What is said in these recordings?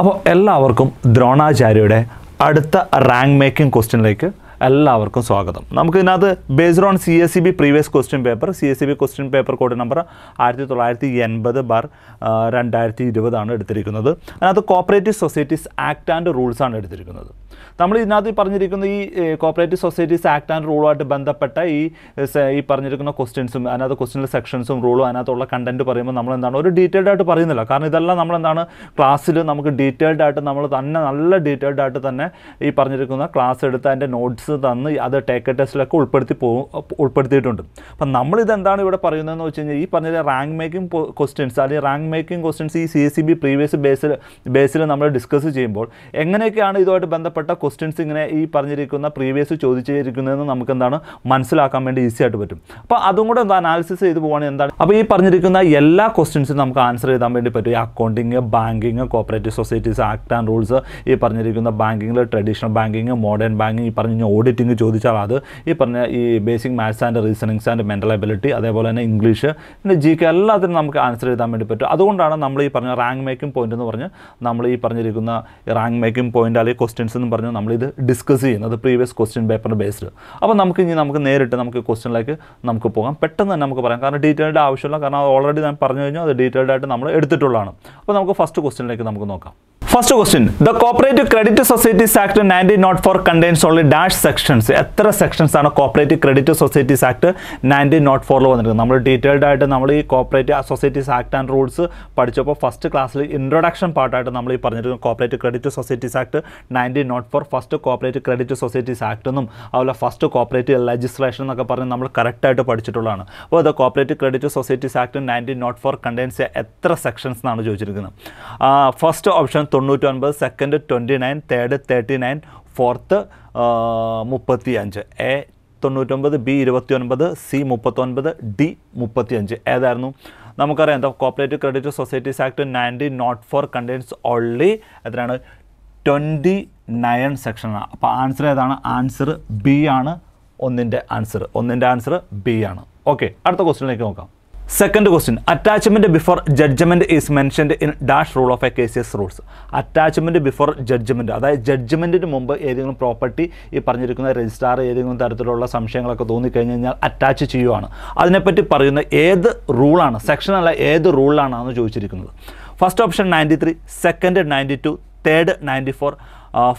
അപ്പോൾ എല്ലാവർക്കും ദ്രോണാചാര്യയുടെ അടുത്ത റാങ്ക് മേക്കിംഗ് ക്വസ്റ്റ്യനിലേക്ക് എല്ലാവർക്കും സ്വാഗതം നമുക്ക് ഇതിനകത്ത് based on C S C e B previous question paper C S C e B question paper code number ആയിരത്തി തൊള്ളായിരത്തി എൺപത് ബാർ രണ്ടായിരത്തി ഇരുപതാണ് എടുത്തിരിക്കുന്നത് അതിനകത്ത് കോപ്പറേറ്റീവ് സൊസൈറ്റീസ് ആക്ട് ആൻഡ് റൂൾസാണ് എടുത്തിരിക്കുന്നത് നമ്മൾ ഇതിനകത്ത് പറഞ്ഞിരിക്കുന്ന ഈ കോപ്പറേറ്റീവ് സൊസൈറ്റീസ് ആക്ട് ആൻഡ് റൂളുമായിട്ട് ബന്ധപ്പെട്ട ഈ ഈ പറഞ്ഞിരിക്കുന്ന ക്വസ്റ്റ്യൻസും അതിനകത്ത് ക്വസ്റ്റ്യനിലെ സെക്ഷൻസും റൂളും അതിനകത്തുള്ള കണ്ടന്റ് പറയുമ്പോൾ നമ്മൾ എന്താണ് ഒരു ഡീറ്റെയിൽഡ് ആയിട്ട് പറയുന്നില്ല കാരണം ഇതെല്ലാം നമ്മൾ എന്താണ് ക്ലാസ്സിൽ നമുക്ക് ഡീറ്റെയിൽഡ് ആയിട്ട് നമ്മൾ തന്നെ നല്ല ഡീറ്റെയിൽഡ് ആയിട്ട് തന്നെ ഈ പറഞ്ഞിരിക്കുന്ന ക്ലാസ് എടുത്ത് അതിൻ്റെ നോട്ട്സ് തന്ന് അത് ടേക്ക് ടെസ്റ്റിലൊക്കെ ഉൾപ്പെടുത്തി പോകും ഉൾപ്പെടുത്തിയിട്ടുണ്ട് അപ്പം നമ്മളിതെന്താണ് ഇവിടെ പറയുന്നതെന്ന് വെച്ച് കഴിഞ്ഞാൽ ഈ പറഞ്ഞ റാങ്ക് മേക്കിംഗ് ക്വസ്റ്റ്യൻസ് അല്ലെങ്കിൽ റാങ്ക് മേക്കിംഗ് ക്വസ്റ്റ്യൻസ് ഈ C S C B previous ബേസിൽ ബേസിൽ നമ്മൾ ഡിസ്കസ് ചെയ്യുമ്പോൾ എങ്ങനെയൊക്കെയാണ് ഇതുമായിട്ട് ബന്ധപ്പെട്ട പ്രധാനപ്പെട്ട ക്വസ്റ്റ്യൻസ് ഇങ്ങനെ ഈ പറഞ്ഞിരിക്കുന്ന പ്രീവിയസ് ചോദിച്ചിരിക്കുന്നതെന്ന് നമുക്ക് എന്താണ് മനസ്സിലാക്കാൻ വേണ്ടി ഈസി ആയിട്ട് പറ്റും അപ്പോൾ അതും കൂടെ എന്താ അനാലിസിസ് ചെയ്ത് പോകണമെങ്കിൽ എന്താണ് അപ്പോൾ ഈ പറഞ്ഞിരിക്കുന്ന എല്ലാ ക്വസ്റ്റ്യൻസും നമുക്ക് ആൻസർ ചെയ്താൻ വേണ്ടി പറ്റും ഈ accounting banking cooperative societies act and rules ഈ പറഞ്ഞിരിക്കുന്ന ബാങ്കിങ്ങിൽ ട്രഡീഷണൽ ബാങ്കിങ് മോഡേൺ ബാങ്കിങ് ഈ പറഞ്ഞ ഓഡിറ്റിംഗ് ചോദിച്ചാൽ അത് ഈ പറഞ്ഞ ഈ basic maths and reasonings and mental ability അതേപോലെ തന്നെ ഇംഗ്ലീഷ് പിന്നെ ജി കെ എല്ലാത്തിനും നമുക്ക് ആൻസർ ചെയ്താൽ വേണ്ടി പറ്റും അതുകൊണ്ടാണ് നമ്മൾ ഈ പറഞ്ഞ റാങ്ക് മേക്കിംഗ് പോയിന്റ് എന്ന് പറഞ്ഞ് നമ്മൾ ഈ പറഞ്ഞിരിക്കുന്ന റാങ്ക് മേക്കിംഗ് പോയിന്റ് അല്ലെങ്കിൽ ക്വസ്റ്റ്യൻസ് എന്ന് പറഞ്ഞ് നമ്മളിത് ഡിസ്കസ് ചെയ്യുന്നത് പ്രീവിയസ് ക്വസ്റ്റ്യൻ പേപ്പർ ബേസ്ഡ് അപ്പോൾ നമുക്ക് ഇനി നമുക്ക് നേരിട്ട് നമുക്ക് ക്വസ്റ്റ്യനിലേക്ക് നമുക്ക് പോകാം പെട്ടെന്ന് തന്നെ നമുക്ക് പറയാം കാരണം ഡീറ്റെയിൽഡ് ആവശ്യമില്ല കാരണം ഓൾറെഡി ഞാൻ പറഞ്ഞു കഴിഞ്ഞാൽ അത് ഡീറ്റെയിൽഡായിട്ട് ആയിട്ട് നമ്മൾ എടുത്തിട്ടുള്ളതാണ് അപ്പോൾ നമുക്ക് ഫസ്റ്റ് ക്വസ്റ്റ്യനിലേക്ക് നമുക്ക് നോക്കാം first question the cooperative credit societies act nineteen nought four contains only dash sections എത്ര സെക്ഷൻസ് ആണ് cooperative credit societies act nineteen nought ഫോറിൽ വന്നിട്ടുണ്ട് നമ്മൾ ഡീറ്റെയിൽഡ് ആയിട്ട് നമ്മൾ ഈ cooperative societies act and rules പഠിച്ചപ്പോൾ ഫസ്റ്റ് ക്ലാസ്സിൽ ഇൻട്രൊഡക്ഷൻ പാർട്ടായിട്ട് നമ്മൾ ഈ പറഞ്ഞിരുന്നു cooperative credit societies act nineteen nought four first cooperative credit societies act എന്നും അതുപോലെ ഫസ്റ്റ് കോപ്പറേറ്റീവ് ലെജിസ്ലേഷൻ എന്നൊക്കെ പറഞ്ഞ് നമ്മൾ കറക്റ്റായിട്ട് പഠിച്ചിട്ടുള്ളതാണ് അപ്പോൾ the cooperative credit societies act nineteen nought four contains എത്ര സെക്ഷൻസ് എന്നാണ് ചോദിച്ചിരിക്കുന്നത് ഫസ്റ്റ് ഓപ്ഷൻ തൊണ്ണൂറ്റി ഒൻപത് second twenty nine third thirty nine fourth മുപ്പത്തി അഞ്ച് എ തൊണ്ണൂറ്റൊമ്പത് ബി ഇരുപത്തി ഒൻപത് സി മുപ്പത്തൊൻപത് ഡി മുപ്പത്തി അഞ്ച് ഏതായിരുന്നു നമുക്കറിയാം എന്താ cooperative credit societies act ninety nought four contains only എത്രയാണ് ട്വൻറ്റി നയൻ സെക്ഷനാണ് അപ്പോൾ ആൻസർ ഏതാണ് ആൻസർ ബി ആണ് ഒന്നിൻ്റെ ആൻസർ ഒന്നിൻ്റെ ആൻസർ ബി ആണ് ഓക്കെ അടുത്ത ക്വസ്റ്റ്യനിലേക്ക് നോക്കാം second question attachment before judgement is mentioned in dash rule of A S rules attachment before judgement അതായത് ജഡ്ജ്മെൻറ്റിന് മുമ്പ് ഏതെങ്കിലും പ്രോപ്പർട്ടി ഈ പറഞ്ഞിരിക്കുന്ന രജിസ്ട്രാർ ഏതെങ്കിലും തരത്തിലുള്ള സംശയങ്ങളൊക്കെ തോന്നിക്കഴിഞ്ഞ് കഴിഞ്ഞാൽ അറ്റാച്ച് ചെയ്യുവാണ് അതിനെപ്പറ്റി പറയുന്ന ഏത് റൂളാണ് സെക്ഷനല്ല ഏത് റൂളിലാണെന്ന് ചോദിച്ചിരിക്കുന്നത് first option ninety three second ninety two third ninety four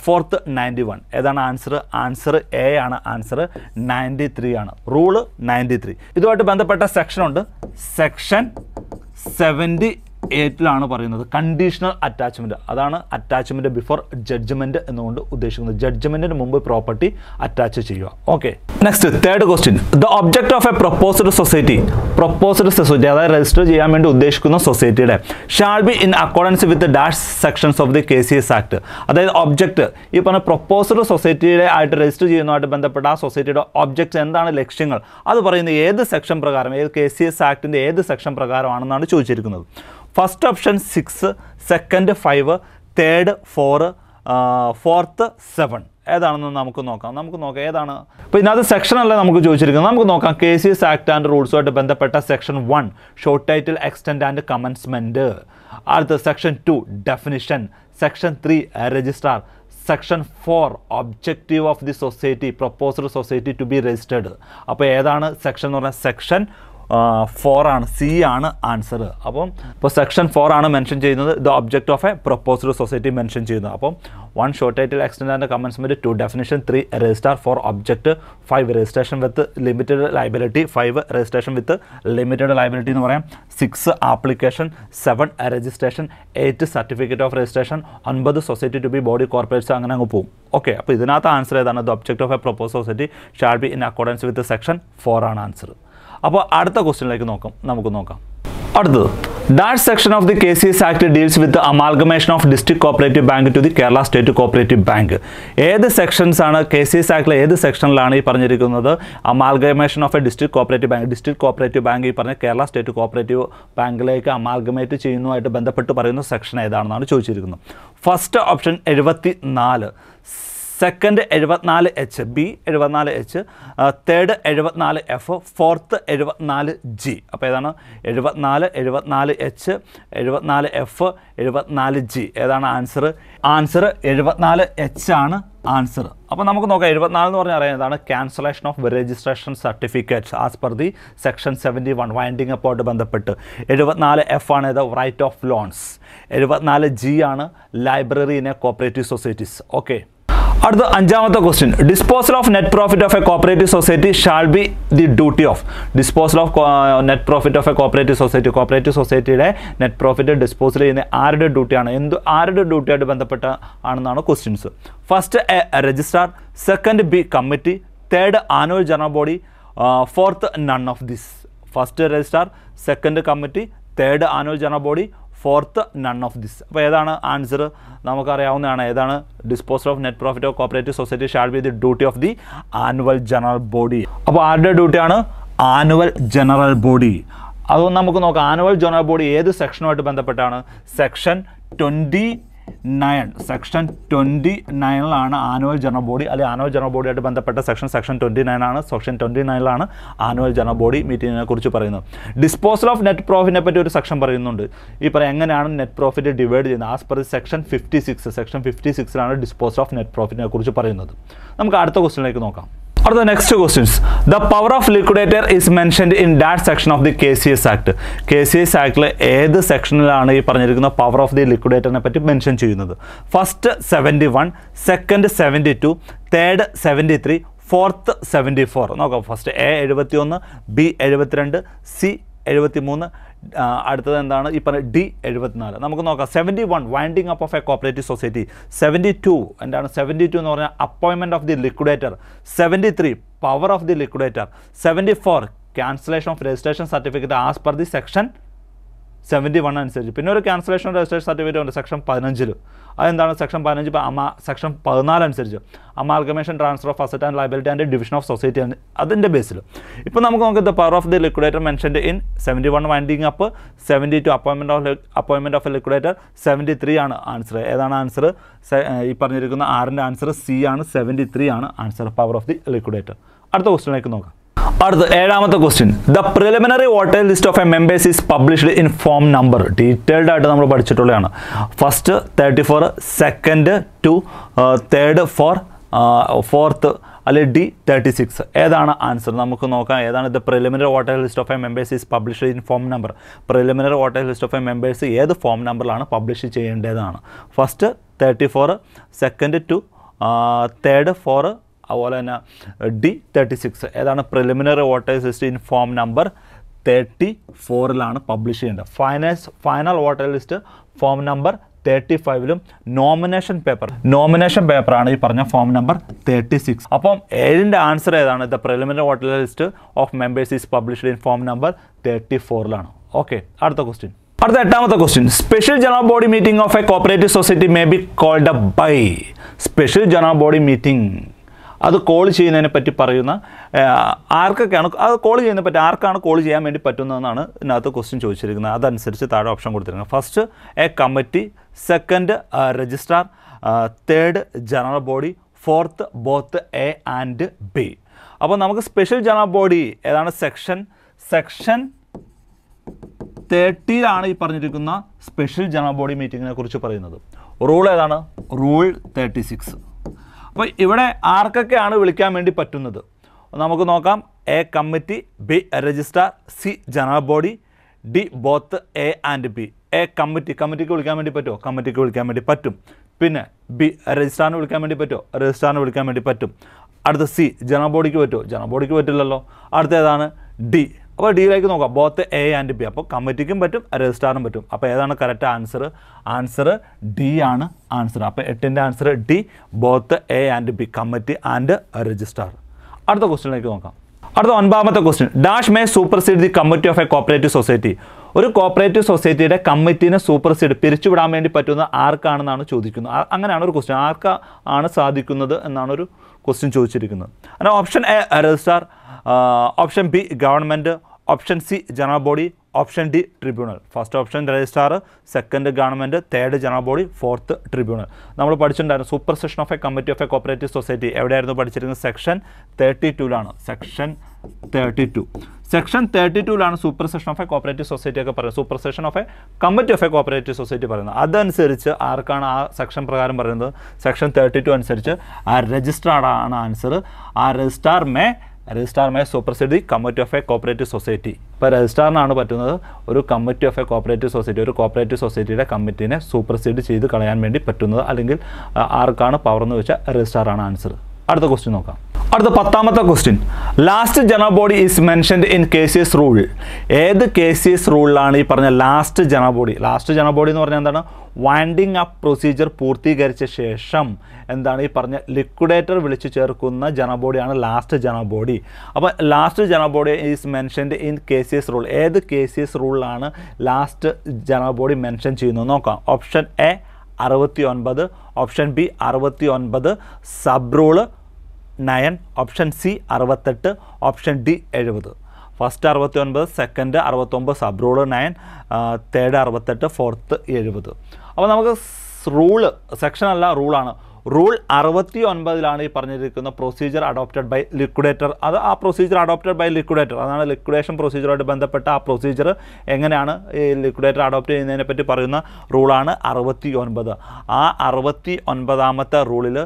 fourth ninety one ഏതാണ് ആൻസർ ആൻസർ എ ആണ് ആൻസർ നയൻറ്റി ത്രീ ആണ് റൂള് നയൻറ്റി ത്രീ ഇതുമായിട്ട് ബന്ധപ്പെട്ട സെക്ഷൻ ഉണ്ട് സെക്ഷൻ സെവൻറ്റി എയ്റ്റിലാണ് പറയുന്നത് കണ്ടീഷണൽ അറ്റാച്ച്മെൻ്റ് അതാണ് അറ്റാച്ച്മെൻറ്റ് ബിഫോർ ജഡ്ജ്മെൻറ്റ് എന്നുകൊണ്ട് ഉദ്ദേശിക്കുന്നത് ജഡ്ജ്മെൻറ്റിന് മുമ്പ് പ്രോപ്പർട്ടി അറ്റാച്ച് ചെയ്യുക okay next third question the object of a proposed society proposed society അതായത് രജിസ്റ്റർ ചെയ്യാൻ വേണ്ടി ഉദ്ദേശിക്കുന്ന സൊസൈറ്റിയുടെ shall be in accordance with dash sections of the K C S act അതായത് ഒബ്ജക്റ്റ് ഈ പറഞ്ഞ പ്രപ്പോസ്ഡ് സൊസൈറ്റിയുടെ ആയിട്ട് രജിസ്റ്റർ ചെയ്യുന്നതുമായിട്ട് ബന്ധപ്പെട്ട ആ സൊസൈറ്റിയുടെ ഒബ്ജക്ട്സ് എന്താണ് ലക്ഷ്യങ്ങൾ അത് പറയുന്നത് ഏത് സെക്ഷൻ പ്രകാരം ഏത് കെ സി എസ് ആക്ടിൻ്റെ ഏത് സെക്ഷൻ പ്രകാരമാണെന്നാണ് ചോദിച്ചിരിക്കുന്നത് first option six second five third four fourth seven ഏതാണെന്ന് നമുക്ക് നോക്കാം നമുക്ക് നോക്കാം ഏതാണ് അപ്പോൾ ഇതിനകത്ത് അല്ല നമുക്ക് ചോദിച്ചിരിക്കുന്നത് നമുക്ക് നോക്കാം K C S act and റൂൾസുമായിട്ട് ബന്ധപ്പെട്ട section one short title extend and commencement അടുത്ത section two definition section three registrar section four objective of the society proposed society to be registered അപ്പോൾ ഏതാണ് സെക്ഷൻ എന്ന് പറഞ്ഞാൽ സെക്ഷൻ ഫോർ ആണ് C ആണ് answer അപ്പം ഇപ്പോൾ സെക്ഷൻ ഫോർ ആണ് മെൻഷൻ ചെയ്യുന്നത് the object of a proposed society mention ചെയ്യുന്നത് അപ്പം വൺ ഷോർട്ട് ആയിട്ട് extend and commencement to definition three registrar four object five registration with limited liability five registration with limited liability എന്ന് പറയാം six application seven registration eight certificate of registration ഒൻപത് society to be body corporates അങ്ങനെ അങ്ങ് പോകും okay അപ്പോൾ ഇതിനകത്ത് answer ഏതാണ് the object of a propose society shall be in accordance with section four ആണ് ആൻസർ അപ്പോൾ അടുത്ത ക്വസ്റ്റ്യനിലേക്ക് നോക്കാം നമുക്ക് നോക്കാം അടുത്തത് section of the K C S act deals with amalgamation of district cooperative bank to the Kerala state cooperative bank ഏത് sections ആണ് കെ സി എസ് ആക്ടിലെ ഏത് സെക്ഷനിലാണ് ഈ പറഞ്ഞിരിക്കുന്നത് amalgamation of a district cooperative bank district cooperative bank ഈ പറഞ്ഞ Kerala state cooperative ബാങ്കിലേക്ക് അമാൽഗമേറ്റ് ചെയ്യുന്നതുമായിട്ട് ബന്ധപ്പെട്ട് പറയുന്ന സെക്ഷൻ ഏതാണെന്നാണ് ചോദിച്ചിരിക്കുന്നത് ഫസ്റ്റ് ഓപ്ഷൻ എഴുപത്തി നാല് സെക്കൻഡ് എഴുപത്തിനാല് എച്ച് ബി എഴുപത്തിനാല് എച്ച് തേർഡ് എഴുപത്തിനാല് എഫ് ഫോർത്ത് എഴുപത്തിനാല് ജി അപ്പോൾ ഏതാണ് എഴുപത്തിനാല് എഴുപത്തിനാല് എച്ച് എഴുപത്തിനാല് എഫ് എഴുപത്തിനാല് ജി ഏതാണ് ആൻസർ ആൻസർ എഴുപത്തിനാല് എച്ച് ആണ് ആൻസർ അപ്പോൾ നമുക്ക് നോക്കാം എഴുപത്തിനാല് എന്ന് പറഞ്ഞാൽ അറിയുന്നതാണ് cancellation of registration certificates as per the section seventy one winding അപ്പോട്ട് ബന്ധപ്പെട്ട് എഴുപത്തിനാല് എഫ് ആണ് ഏതാ റൈറ്റ് ഓഫ് ലോൺസ് എഴുപത്തിനാല് ജി ആണ് library in a cooperative societies okay അടുത്ത അഞ്ചാമത്തെ question disposal of net profit of a cooperative society shall be the duty of disposal of net profit of a cooperative society cooperative സൊസൈറ്റിയുടെ net profit disposal ചെയ്യുന്ന ആരുടെ ഡ്യൂട്ടിയാണ് എന്ത് ആരുടെ ഡ്യൂട്ടിയായിട്ട് ബന്ധപ്പെട്ട ആണെന്നാണ് questions first A registrar second B committee third annual general body fourth none of this first registrar second committee third annual general body fourth none of this അപ്പോൾ ഏതാണ് ആൻസർ നമുക്കറിയാവുന്നതാണ് ഏതാണ് disposal of net profit of cooperative society shall be the duty of the annual general body അപ്പോൾ ആരുടെ ഡ്യൂട്ടിയാണ് annual general body അതുകൊണ്ട് നമുക്ക് നോക്കാം ആനുവൽ ജനറൽ ബോഡി ഏത് സെക്ഷനുമായിട്ട് ബന്ധപ്പെട്ടാണ് section twenty nine section twenty നയനിലാണ് ആനുവൽ ജനറൽ ബോഡി അല്ലെങ്കിൽ ആനുവൽ ജനറൽ ബോഡിയായിട്ട് ബന്ധപ്പെട്ട സെക്ഷൻ സെക്ഷൻ ട്വൻറ്റി നയനാണ് സെക്ഷൻ ട്വൻറ്റി നയനിലാണ് ആനുവൽ ജനറൽ ബോഡി മീറ്റിങ്ങിനെ കുറിച്ച് പറയുന്നത് ഡിസ്പോസൽ ഓഫ് നെറ്റ് പ്രോഫിറ്റിനെ പറ്റി ഒരു സെക്ഷൻ പറയുന്നുണ്ട് ഈ പറയാം എങ്ങനെയാണ് നെറ്റ് പ്രോഫിറ്റ് ഡിവൈഡ് ചെയ്യുന്നത് as per section fifty six section fifty സിക്സിലാണ് ഡിസ്പോസൽ ഓഫ് നെറ്റ് പ്രോഫിറ്റിനെ കുറിച്ച് പറയുന്നത് നമുക്ക് അടുത്ത ക്വസ്റ്റിനിലേക്ക് നോക്കാം or the next questions the power of liquidator is mentioned in that section of the K C S act K C S ആക്ടിലെ ഏത് സെക്ഷനിലാണ് ഈ പറഞ്ഞിരിക്കുന്ന പവർ ഓഫ് ദി ലിക്വിഡേറ്ററിനെ പറ്റി മെൻഷൻ ചെയ്യുന്നത് first seventy one second seventy two third seventy three fourth seventy four നോക്കാം first A എഴുപത്തി ഒന്ന് ബി എഴുപത്തിരണ്ട് സി എഴുപത്തി മൂന്ന് അടുത്തത് എന്താണ് ഈ പറഞ്ഞ ഡി എഴുപത്തിനാല് നമുക്ക് നോക്കാം seventy one winding up of a cooperative society seventy two എന്താണ് സെവൻറ്റി ടു എന്ന് പറഞ്ഞാൽ appointment of the liquidator seventy three power of the liquidator seventy four cancellation of registration certificate as per the section seventy one അനുസരിച്ച് പിന്നെ ഒരു cancellation registration certificate ഉണ്ട് section പതിനഞ്ചിൽ അതെന്താണ് section പതിനഞ്ച് അമ സെക്ഷൻ പതിനാല് അനുസരിച്ച് amalgamation transfer of asset and liability and division of society അതിൻ്റെ ബേസിൽ ഇപ്പോൾ നമുക്ക് നോക്കാം the power of the liquidator mentioned in seventy one winding up seventy two appointment of appointment of liquidator seventy three ആണ് answer ഏതാണ് answer ഈ പറഞ്ഞിരിക്കുന്ന ആറിൻ്റെ ആൻസർ സി ആണ് സെവൻറ്റി ത്രീ ആണ് answer power of the liquidator അടുത്ത ക്വസ്റ്റിനിലേക്ക് നോക്കാം അടുത്ത ഏഴാമത്തെ question the preliminary voter list of a members is published in form number detailed ആയിട്ട് നമ്മൾ പഠിച്ചിട്ടുള്ളതാണ് first thirty four second two third four fourth അല്ലെ ഡി തേർട്ടി സിക്സ് ഏതാണ് ആൻസർ നമുക്ക് നോക്കാം ഏതാണ് the preliminary voter list of a members is published in form number preliminary voter list of a members ഏത് form നമ്പറിലാണ് publish ചെയ്യേണ്ടതാണ് first thirty four second two third four അതുപോലെ തന്നെ D thirty six ഏതാണ് preliminary voters list in form number thirty ഫോറിലാണ് publish ചെയ്യേണ്ടത് finals final voter list form number thirty ഫൈവിലും nomination paper nomination പേപ്പറാണ് ഈ പറഞ്ഞ ഫോം നമ്പർ തേർട്ടി സിക്സ് അപ്പം ഏഴിൻ്റെ ആൻസർ ഏതാണ് the preliminary voter list of members is published in form number thirty ഫോറിലാണ് ഓക്കെ അടുത്ത ക്വസ്റ്റ്യൻ അടുത്ത എട്ടാമത്തെ question special general body meeting of a cooperative society may be called by special general body meeting അത് call ചെയ്യുന്നതിനെ പറ്റി പറയുന്ന ആർക്കൊക്കെയാണ് അത് കോൾ ചെയ്യുന്നതിനെ പറ്റി ആർക്കാണ് കോൾ ചെയ്യാൻ വേണ്ടി പറ്റുന്നതെന്നാണ് ഇതിനകത്ത് ക്വസ്റ്റ്യൻ ചോദിച്ചിരിക്കുന്നത് അതനുസരിച്ച് താഴെ ഓപ്ഷൻ കൊടുത്തിരിക്കുന്നത് first A committee second registrar third general body fourth both A and B അപ്പോൾ നമുക്ക് സ്പെഷ്യൽ ജനറൽ ബോഡി ഏതാണ് സെക്ഷൻ സെക്ഷൻ തേർട്ടിയിലാണ് ഈ പറഞ്ഞിരിക്കുന്ന സ്പെഷ്യൽ ജനറൽ ബോഡി മീറ്റിങ്ങിനെ കുറിച്ച് പറയുന്നത് റൂൾ ഏതാണ് റൂൾ തേർട്ടി സിക്സ് അപ്പോൾ ഇവിടെ ആർക്കൊക്കെയാണ് വിളിക്കാൻ വേണ്ടി പറ്റുന്നത് നമുക്ക് നോക്കാം A committee B registrar C general body D both A and B A committee കമ്മിറ്റിക്ക് വിളിക്കാൻ വേണ്ടി പറ്റുമോ കമ്മിറ്റിക്ക് വിളിക്കാൻ വേണ്ടി പറ്റും പിന്നെ ബി രജിസ്ട്രാറിന് വിളിക്കാൻ വേണ്ടി പറ്റുമോ രജിസ്ട്രാറിന് വിളിക്കാൻ വേണ്ടി പറ്റും അടുത്ത സി ജനറൽ ബോഡിക്ക് പറ്റുമോ ജനറൽ ബോഡിക്ക് പറ്റില്ലല്ലോ അടുത്ത ഏതാണ് ഡി അപ്പോൾ ഡീലേക്ക് നോക്കാം ബോത്ത് എ ആൻഡ് ബി അപ്പോൾ കമ്മിറ്റിക്കും പറ്റും രജിസ്ട്രാറിനും പറ്റും അപ്പോൾ ഏതാണ് കറക്റ്റ് ആൻസർ ആൻസർ ഡി ആണ് ആൻസർ അപ്പോൾ എട്ടിൻ്റെ answer D both A and B committee and registrar അടുത്ത ക്വസ്റ്റ്യനിലേക്ക് നോക്കാം അടുത്ത ഒൻപതാമത്തെ question dash may supersede the committee of a cooperative society ഒരു കോപ്പറേറ്റീവ് സൊസൈറ്റിയുടെ കമ്മിറ്റീനെ സൂപ്പർസീഡ് പിരിച്ചുവിടാൻ വേണ്ടി പറ്റുന്ന ആർക്കാണെന്നാണ് ചോദിക്കുന്നത് അങ്ങനെയാണ് ഒരു ക്വസ്റ്റ്യൻ ആർക്കാ ആണ് സാധിക്കുന്നത് എന്നാണ് ഒരു ക്വസ്റ്റ്യൻ ചോദിച്ചിരിക്കുന്നത് അങ്ങനെ option A registrar option B government option C general body option D tribunal first option registrar second government third general body fourth tribunal നമ്മൾ പഠിച്ചിട്ടുണ്ടായിരുന്നു supersession of a committee of a cooperative society എവിടെയായിരുന്നു പഠിച്ചിരുന്നത് section thirty ടുവിലാണ് section thirty two section thirty ടുവിലാണ് supersession of a cooperative society ഒക്കെ പറയുന്നത് supersession of a committee of a cooperative society പറയുന്നത് അതനുസരിച്ച് ആർക്കാണ് ആ സെക്ഷൻ പ്രകാരം പറയുന്നത് സെക്ഷൻ തേർട്ടി ടു അനുസരിച്ച് ആ രജിസ്ട്രാർഡ് ആൻസർ ആ രജിസ്ട്രാർ മേ രജിസ്ട്രാറുമായി supersede committee of a cooperative society ഇപ്പോൾ രജിസ്ട്രാറിനാണ് പറ്റുന്നത് ഒരു committee of a cooperative society ഒരു കോപ്പറേറ്റീവ് സൊസൈറ്റിയുടെ കമ്മിറ്റീനെ സൂപ്രസിഡ് ചെയ്ത് കളയാൻ വേണ്ടി പറ്റുന്നത് അല്ലെങ്കിൽ ആർക്കാണ് പവർ എന്ന് വെച്ചാൽ രജിസ്ട്രാറാണ് ആൻസർ അടുത്ത ക്വസ്റ്റ്യൻ നോക്കാം അടുത്ത പത്താമത്തെ question last general body is mentioned in K C S rule ഏത് കെ സി എസ് റൂളിലാണ് ഈ പറഞ്ഞ last general body last general body എന്ന് പറഞ്ഞാൽ എന്താണ് വൈൻഡിങ് അപ്പ് പ്രൊസീജിയർ പൂർത്തീകരിച്ച ശേഷം എന്താണ് ഈ പറഞ്ഞ ലിക്വിഡേറ്റർ വിളിച്ചു ചേർക്കുന്ന ജനറൽ ബോഡിയാണ് ലാസ്റ്റ് ജനറൽ ബോഡി അപ്പോൾ last general body is mentioned in K C S rule ഏത് കെ സി എസ് റൂളിലാണ് ലാസ്റ്റ് ജനറൽ ബോഡി മെൻഷൻ ചെയ്യുന്നത് നോക്കാം ഓപ്ഷൻ എ അറുപത്തി ഒൻപത് ഓപ്ഷൻ ബി അറുപത്തി ഒൻപത് sub rule nine option C അറുപത്തെട്ട് ഓപ്ഷൻ ഡി എഴുപത് ഫസ്റ്റ് അറുപത്തി ഒൻപത് സെക്കൻഡ് അറുപത്തൊമ്പത് സബ് റൂള് നയൻ തേർഡ് അറുപത്തെട്ട് ഫോർത്ത് എഴുപത് അപ്പോൾ നമുക്ക് റൂള് സെക്ഷൻ അല്ല റൂളാണ് റൂൾ അറുപത്തി ഒൻപതിലാണ് ഈ പറഞ്ഞിരിക്കുന്ന പ്രൊസീജിയർ അഡോപ്റ്റഡ് ബൈ ലിക്വിഡേറ്റർ അത് ആ പ്രൊസീജിയർ അഡോപ്റ്റഡ് ബൈ ലിക്വിഡേറ്റർ അതാണ് ലിക്വിഡേഷൻ പ്രൊസീജിയറുമായിട്ട് ബന്ധപ്പെട്ട ആ പ്രൊസീജിയർ എങ്ങനെയാണ് ഈ ലിക്വിഡേറ്റർ അഡോപ്റ്റ് ചെയ്യുന്നതിനെ പറ്റി പറയുന്ന റൂളാണ് അറുപത്തി ഒൻപത് ആ അറുപത്തി ഒൻപതാമത്തെ റൂളിൽ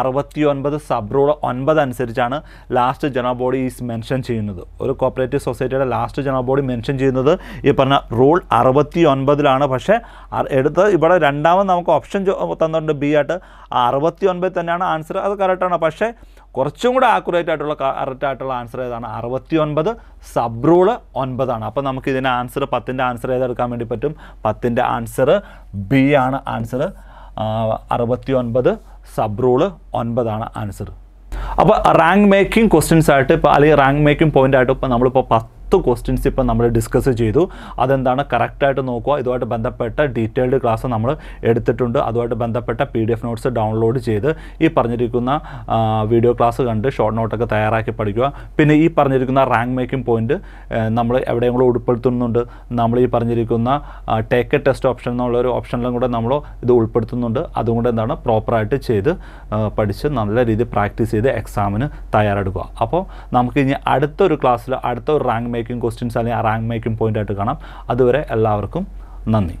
അറുപത്തി ഒൻപത് സബ് റൂൾ ഒൻപത് അനുസരിച്ചാണ് last general body is mention ചെയ്യുന്നത് ഒരു കോപ്പറേറ്റീവ് സൊസൈറ്റിയുടെ ലാസ്റ്റ് ജനറൽ ബോഡി മെൻഷൻ ചെയ്യുന്നത് ഈ പറഞ്ഞ റൂൾ അറുപത്തി ഒൻപതിലാണ് പക്ഷേ എടുത്ത് ഇവിടെ രണ്ടാമത് നമുക്ക് ഓപ്ഷൻ തന്നിട്ടുണ്ട് ബി ആയിട്ട് ആ അറുപത്തി ഒൻപത് തന്നെയാണ് ആൻസർ അത് കറക്റ്റാണ് പക്ഷേ കുറച്ചും കൂടെ ആക്കുറേറ്റ് ആയിട്ടുള്ള കറക്റ്റ് ആയിട്ടുള്ള ആൻസർ ഏതാണ് അറുപത്തി ഒൻപത് സബ് റൂള് ഒൻപതാണ് അപ്പോൾ നമുക്ക് ഇതിൻ്റെ ആൻസർ പത്തിൻ്റെ ആൻസർ ഏതെടുക്കാൻ വേണ്ടി പറ്റും പത്തിൻ്റെ ആൻസർ ബി ആണ് ആൻസർ അറുപത്തി ഒൻപത് സബ് റൂള് ഒൻപതാണ് ആൻസർ അപ്പോൾ റാങ്ക് മേക്കിംഗ് ക്വസ്റ്റ്യൻസ് ആയിട്ട് ഇപ്പോൾ അല്ലെങ്കിൽ റാങ്ക് മേക്കിംഗ് പോയിൻ്റ് ആയിട്ട് ഇപ്പോൾ നമ്മളിപ്പോൾ പത്ത് പത്ത് ക്വസ്റ്റ്യൻസ് ഇപ്പം നമ്മൾ ഡിസ്കസ് ചെയ്തു അതെന്താണ് കറക്റ്റായിട്ട് നോക്കുക ഇതുമായിട്ട് ബന്ധപ്പെട്ട ഡീറ്റെയിൽഡ് ക്ലാസ് നമ്മൾ എടുത്തിട്ടുണ്ട് അതുമായിട്ട് ബന്ധപ്പെട്ട P D F notes download ചെയ്ത് ഈ പറഞ്ഞിരിക്കുന്ന വീഡിയോ ക്ലാസ് കണ്ട് ഷോർട്ട് നോട്ടൊക്കെ തയ്യാറാക്കി പഠിക്കുക പിന്നെ ഈ പറഞ്ഞിരിക്കുന്ന റാങ്ക് മേക്കിംഗ് പോയിന്റ് നമ്മൾ എവിടെയെങ്കിലും ഉൾപ്പെടുത്തുന്നുണ്ട് നമ്മൾ ഈ പറഞ്ഞിരിക്കുന്ന ടേക്ക് എ ടെസ്റ്റ് ഓപ്ഷൻ എന്നുള്ള ഒരു ഓപ്ഷനിലും കൂടെ നമ്മൾ ഇത് ഉൾപ്പെടുത്തുന്നുണ്ട് അതുകൊണ്ട് എന്താണ് പ്രോപ്പറായിട്ട് ചെയ്ത് പഠിച്ച് നല്ല രീതിയിൽ പ്രാക്ടീസ് ചെയ്ത് എക്സാമിന് തയ്യാറെടുക്കുക അപ്പോൾ നമുക്ക് ഇനി അടുത്തൊരു ക്ലാസ്സിൽ അടുത്ത ഒരു റാങ്ക് മേക്കിംഗ് മേക്കിംഗ് ക്വസ്റ്റ്യൻസ് അല്ലെങ്കിൽ റാങ്ക് റാങ്കുമായിരിക്കും പോയിൻ്റായിട്ട് കാണാം അതുവരെ എല്ലാവർക്കും നന്ദി